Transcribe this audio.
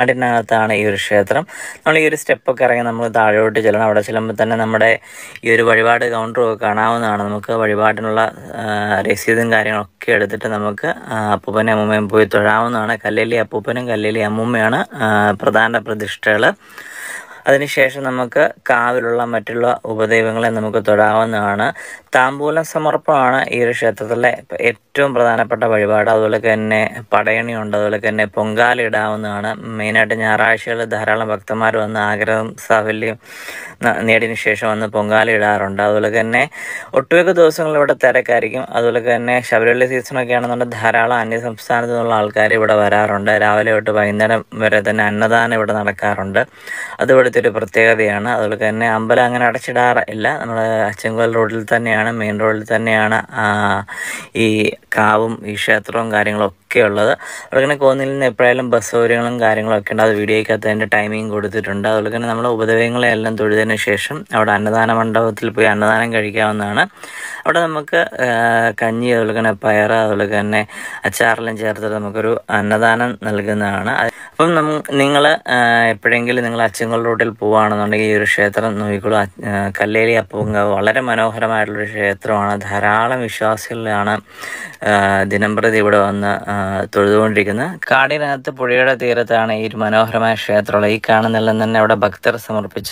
നാടിനകത്താണ് ഈ ഒരു ക്ഷേത്രം നമ്മൾ ഈ ഒരു സ്റ്റെപ്പൊക്കെ ഇറങ്ങി നമ്മൾ താഴോട്ട് ചെല്ലണം അവിടെ ചെല്ലുമ്പോൾ തന്നെ നമ്മുടെ ഈ ഒരു വഴിപാട് കൗണ്ടർ കാണാവുന്നതാണ് നമുക്ക് വഴിപാടിനുള്ള രസീതും കാര്യങ്ങളൊക്കെ എടുത്തിട്ട് നമുക്ക് അപ്പൂപ്പനെ അമ്മൂമ്മയും പോയി തൊഴാവുന്നതാണ് കല്ലേലി അപ്പൂപ്പനും കല്ലേലി അമ്മൂമ്മയാണ് പ്രധാന പ്രതിഷ്ഠകൾ അതിനുശേഷം നമുക്ക് കാവിലുള്ള മറ്റുള്ള ഉപദൈവങ്ങളെ നമുക്ക് തൊടാവുന്നതാണ് താമ്പൂലം സമർപ്പമാണ് ഈ ഒരു ക്ഷേത്രത്തിലെ ഏറ്റവും പ്രധാനപ്പെട്ട വഴിപാട് അതുപോലെ തന്നെ പടയണിയുണ്ട് അതുപോലെ തന്നെ പൊങ്കാലിടാവുന്നതാണ് മെയിനായിട്ട് ഞായറാഴ്ചകളിൽ ധാരാളം ഭക്തന്മാർ വന്ന് ആഗ്രഹം സാഫല്യം നേടിയതിനു ശേഷം വന്ന് പൊങ്കാലിടാറുണ്ട് അതുപോലെ തന്നെ ഒട്ടുമിക്ക ദിവസങ്ങളിൽ ഇവിടെ തിരക്കായിരിക്കും അതുപോലെ തന്നെ ശബരിമല സീസണൊക്കെ ആണെന്നുണ്ടെങ്കിൽ ധാരാളം അന്യ സംസ്ഥാനത്തു നിന്നുള്ള ആൾക്കാർ ഇവിടെ വരാറുണ്ട് രാവിലെ തൊട്ട് വൈകുന്നേരം വരെ തന്നെ അന്നദാനം ഇവിടെ നടക്കാറുണ്ട് അതുപോലെ ഇവിടുത്തെ ഒരു പ്രത്യേകതയാണ് അതുപോലെ തന്നെ അമ്പലം അങ്ങനെ അടച്ചിടാറില്ല നമ്മുടെ അച്ചൻകോൽ റോഡിൽ തന്നെയാണ് മെയിൻ റോഡിൽ തന്നെയാണ് ഈ കാവും ഈ ക്ഷേത്രവും കാര്യങ്ങളൊക്കെ ഉള്ളത് അതുപോലെ തന്നെ കോന്നിൽ നിന്ന് എപ്പോഴായാലും ബസ് സൗകര്യങ്ങളും ഒക്കെ ഉണ്ട് അത് വീഡിയോയ്ക്കകത്ത് അതിൻ്റെ ടൈമിംഗ് കൊടുത്തിട്ടുണ്ട് അതുപോലെ തന്നെ നമ്മൾ ഉപദ്രവങ്ങളെല്ലാം തൊഴുതിന് ശേഷം അവിടെ അന്നദാന മണ്ഡപത്തിൽ പോയി അന്നദാനം കഴിക്കാവുന്നതാണ് അവിടെ നമുക്ക് കഞ്ഞി അതുപോലെ തന്നെ പയർ അതുപോലെ തന്നെ അച്ചാറെല്ലാം ചേർത്തിട്ട് നമുക്കൊരു അന്നദാനം നൽകുന്നതാണ് അപ്പം നമ്മ നിങ്ങൾ എപ്പോഴെങ്കിലും നിങ്ങൾ അച്ചങ്കൽ റൂട്ടിൽ പോവുകയാണെന്നുണ്ടെങ്കിൽ ഈ ഒരു ക്ഷേത്രം നോക്കിക്കോളൂ കല്ലേലി അപ്പങ്ക വളരെ മനോഹരമായിട്ടുള്ളൊരു ക്ഷേത്രമാണ് ധാരാളം വിശ്വാസികളാണ് ദിനംപ്രതി ഇവിടെ വന്ന് തൊഴുതുകൊണ്ടിരിക്കുന്നത് കാടിനകത്ത് പുഴയുടെ തീരത്താണ് ഈ ഒരു മനോഹരമായ ക്ഷേത്രമുള്ളത് ഈ കാണുന്നെല്ലാം തന്നെ അവിടെ ഭക്തർ സമർപ്പിച്ച